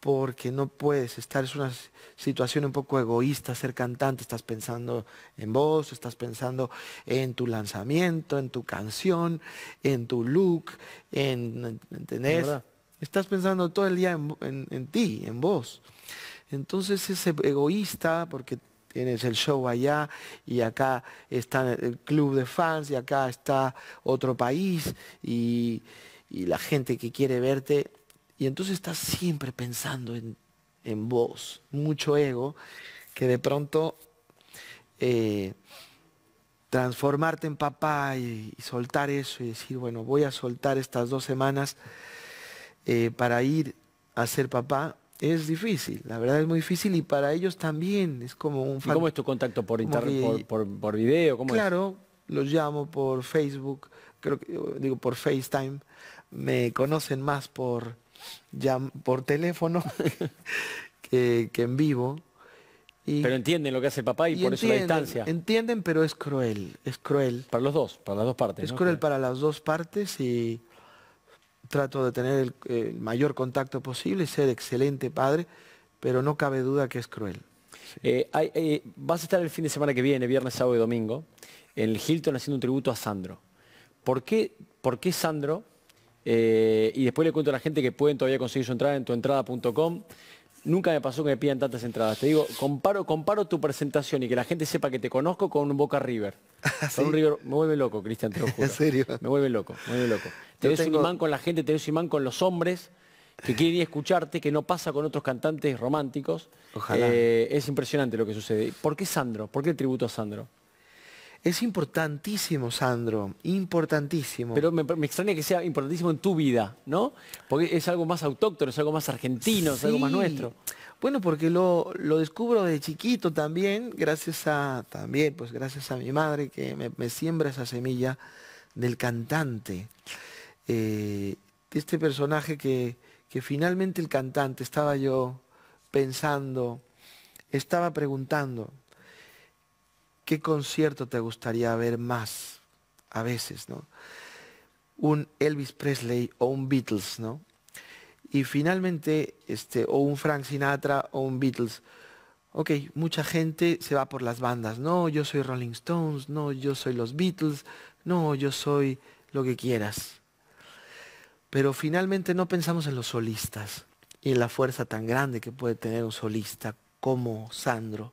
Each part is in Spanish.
porque no puedes estar, es una situación un poco egoísta ser cantante, estás pensando en vos, estás pensando en tu lanzamiento, en tu canción, en tu look, en, ¿entendés? Estás pensando todo el día en, ti, en vos. Entonces es egoísta porque tienes el show allá y acá está el club de fans y acá está otro país y, y la gente que quiere verte y entonces estás siempre pensando en, vos, mucho ego, que de pronto eh, transformarte en papá y, soltar eso y decir, bueno, voy a soltar estas dos semanas eh, para ir a ser papá, es difícil, la verdad es muy difícil y para ellos también es como un... ¿Cómo es tu contacto por internet, por, por, video? claro, los llamo por Facebook, creo digo por FaceTime, me conocen más por ya por teléfono que, en vivo. pero entienden lo que hace el papá y, por eso la distancia. Entienden, pero es cruel, es cruel. Para los dos, para las dos partes. Es cruel para las dos partes y trato de tener el, mayor contacto posible, ser excelente padre, pero no cabe duda que es cruel. Eh, eh, vas a estar el fin de semana que viene, viernes, sábado y domingo, en el Hilton haciendo un tributo a Sandro. ¿Por qué, por qué Sandro eh, y después le cuento a la gente que pueden todavía conseguir su entrada en tuentrada.com. Nunca me pasó que me pidan tantas entradas. Te digo, comparo, comparo tu presentación y que la gente sepa que te conozco con un Boca River. Ah, me vuelve loco, Cristian, te ¿En serio? Me vuelve loco, me vuelve loco. Tenés un imán con la gente, tenés un imán con los hombres que quieren ir a escucharte, que no pasa con otros cantantes románticos. Ojalá. Eh, es impresionante lo que sucede. ¿Por qué Sandro? ¿Por qué el tributo a Sandro? Es importantísimo, Sandro, importantísimo. Pero me, extraña que sea importantísimo en tu vida, ¿no? Porque es algo más autóctono, es algo más argentino, es algo más nuestro. Bueno, porque lo, descubro de chiquito también, gracias a, también, pues gracias a mi madre que me, siembra esa semilla del cantante. de eh, este personaje que, que finalmente el cantante, estaba yo pensando, estaba preguntando, ¿Qué concierto te gustaría ver más? A veces, ¿no? Un Elvis Presley o un Beatles, ¿no? Y finalmente, este, o un Frank Sinatra o un Beatles. Ok, mucha gente se va por las bandas. No, yo soy Rolling Stones, no, yo soy los Beatles, no, yo soy lo que quieras. Pero finalmente no pensamos en los solistas y en la fuerza tan grande que puede tener un solista como Sandro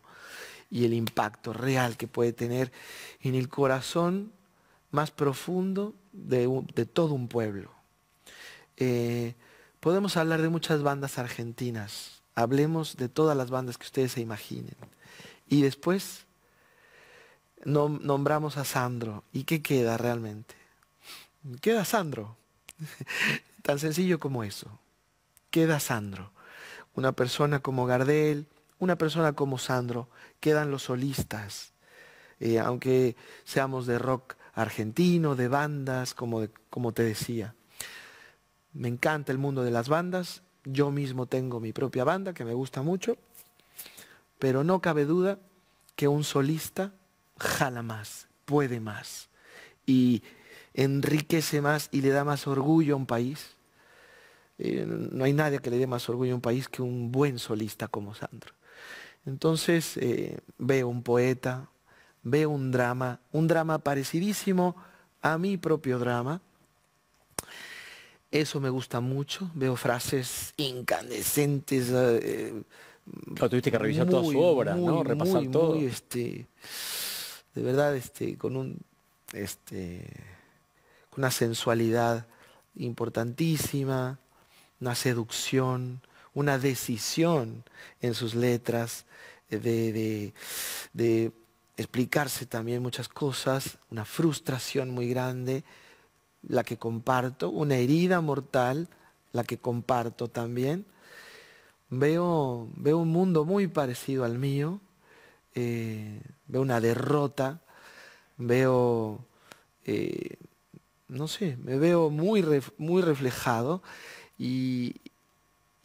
y el impacto real que puede tener en el corazón más profundo de, todo un pueblo. Eh, podemos hablar de muchas bandas argentinas, hablemos de todas las bandas que ustedes se imaginen. Y después nombramos a Sandro. ¿Y qué queda realmente? Queda Sandro. Tan sencillo como eso. Queda Sandro. Una persona como Gardel, una persona como Sandro, quedan los solistas, eh, aunque seamos de rock argentino, de bandas, como, te decía. Me encanta el mundo de las bandas, yo mismo tengo mi propia banda que me gusta mucho, pero no cabe duda que un solista jala más, puede más y enriquece más y le da más orgullo a un país. Eh, no hay nadie que le dé más orgullo a un país que un buen solista como Sandro. Entonces eh, veo un poeta, veo un drama, un drama parecidísimo a mi propio drama. Eso me gusta mucho, veo frases incandescentes. Eh, tuviste que revisar toda su obra, ¿no? Repasar todo. Este, de verdad, este, con un, este, una sensualidad importantísima, una seducción, una decisión en sus letras eh, de, explicarse también muchas cosas, una frustración muy grande, la que comparto, una herida mortal, la que comparto también. Veo, veo un mundo muy parecido al mío, eh, veo una derrota, veo, eh, no sé, me veo muy, muy reflejado y,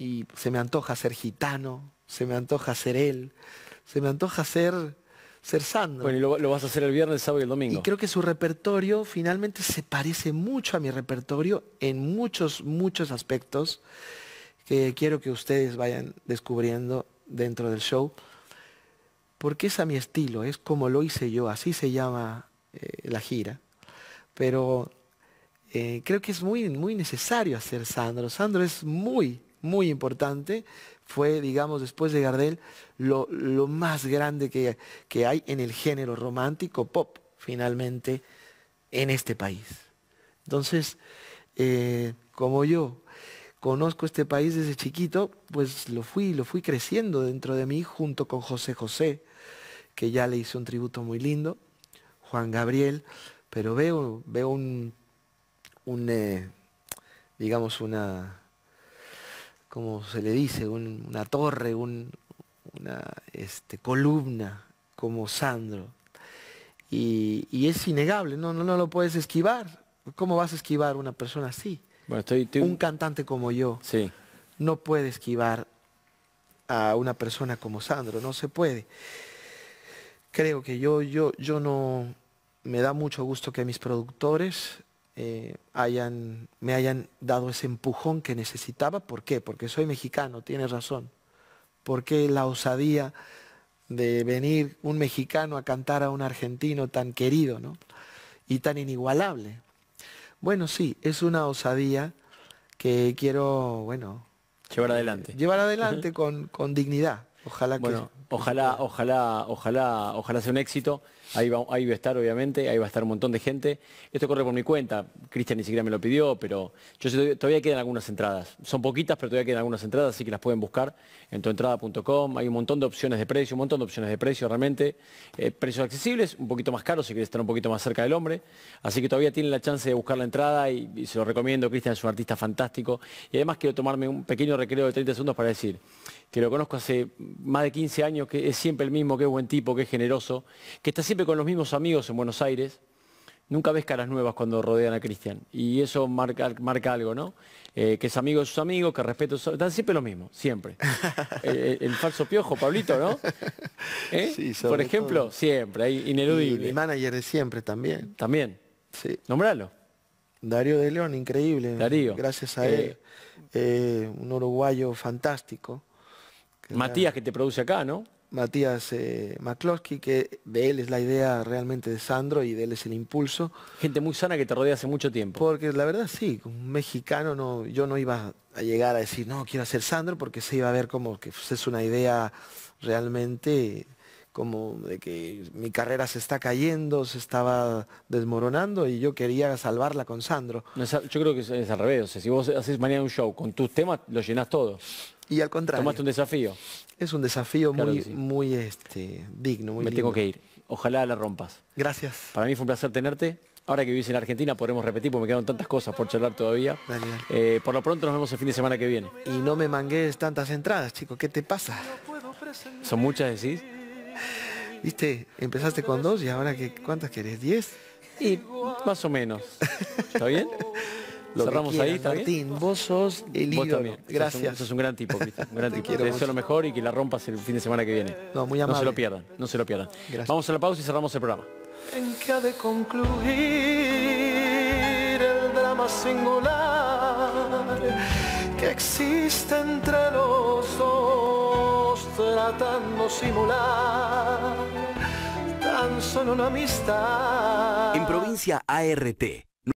y se me antoja ser gitano, se me antoja ser él, se me antoja ser, ser Sandro. Bueno, y lo, vas a hacer el viernes, el sábado y el domingo. Y creo que su repertorio finalmente se parece mucho a mi repertorio en muchos, muchos aspectos que quiero que ustedes vayan descubriendo dentro del show, porque es a mi estilo, es como lo hice yo, así se llama eh, la gira. Pero eh, creo que es muy, muy necesario hacer Sandro. Sandro es muy muy importante, fue, digamos, después de Gardel, lo, más grande que, hay en el género romántico pop, finalmente, en este país. Entonces, eh, como yo conozco este país desde chiquito, pues lo fui, lo fui creciendo dentro de mí junto con José José, que ya le hizo un tributo muy lindo, Juan Gabriel, pero veo, veo un, eh, digamos, una, como se le dice, una torre, una este, columna como Sandro. Y, es innegable, no, no, lo puedes esquivar. ¿Cómo vas a esquivar a una persona así? Un cantante como yo sí. no puede esquivar a una persona como Sandro, no se puede. Creo que yo, yo, yo no... Me da mucho gusto que mis productores eh, hayan, me hayan dado ese empujón que necesitaba. ¿Por qué? Porque soy mexicano, tiene razón. ¿Por qué la osadía de venir un mexicano a cantar a un argentino tan querido ¿no? y tan inigualable? Bueno, sí, es una osadía que quiero, bueno... Llevar eh, adelante. Llevar adelante con, dignidad. Ojalá bueno, Ojalá, ojalá, ojalá, ojalá sea un éxito. Ahí va, a estar, obviamente, ahí va a estar un montón de gente. Esto corre por mi cuenta, Cristian ni siquiera me lo pidió, pero yo todavía quedan algunas entradas. Son poquitas, pero todavía quedan algunas entradas, así que las pueden buscar en tuentrada.com. Hay un montón de opciones de precio, un montón de opciones de precio realmente. Eh, precios accesibles, un poquito más caros si quieres estar un poquito más cerca del hombre. Así que todavía tienen la chance de buscar la entrada y, se lo recomiendo. Cristian es un artista fantástico. Y además quiero tomarme un pequeño recreo de 30 segundos para decir que lo conozco hace más de 15 años, que es siempre el mismo, que es buen tipo, que es generoso, que está siempre con los mismos amigos en Buenos Aires, nunca ves caras nuevas cuando rodean a Cristian. Y eso marca, marca algo, ¿no? Eh, que es amigo de sus amigos, que respeto, están siempre lo mismo, siempre. el, falso piojo, Pablito, ¿no? ¿Eh? Por ejemplo, siempre, ineludible. Y mi manager de siempre también. También. Sí. Nombralo. Darío de León, increíble. Darío. Gracias a eh, él. un uruguayo fantástico. Matías, que te produce acá, ¿no? Matías eh, que de él es la idea realmente de Sandro y de él es el impulso. Gente muy sana que te rodea hace mucho tiempo. Porque la verdad sí, un mexicano no, yo no iba a llegar a decir, no, quiero hacer Sandro, porque se iba a ver como que pues, es una idea realmente como de que mi carrera se está cayendo, se estaba desmoronando y yo quería salvarla con Sandro. yo creo que es al revés, si vos haces mañana un show con tus temas, lo llenas todo. Y al contrario. Tomaste un desafío. Es un desafío muy, muy este, digno, Me tengo que ir. Ojalá la rompas. Gracias. Para mí fue un placer tenerte. Ahora que vivís en Argentina podremos repetir porque me quedaron tantas cosas por charlar todavía. Daniel. Eh, por lo pronto nos vemos el fin de semana que viene. Y no me mangues tantas entradas, chicos. ¿Qué te pasa? ¿Son muchas, decís? ¿Viste? Empezaste con dos y ahora que, ¿cuántas querés? ¿Diez? Y más o menos. ¿Está bien? Lo Cerramos ahí, ¿está Martín, vos sos el vos Gracias. Sos un, gran tipo, Un gran tipo. Te deseo lo mejor y que la rompas el fin de semana que viene. No, muy amable. No se lo pierdan, no se lo pierdan. Gracias. Vamos a la pausa y cerramos el programa. En que ha de concluir el drama singular que existe entre los dos estamos tratando simular tan solo una amistad. En provincia ART.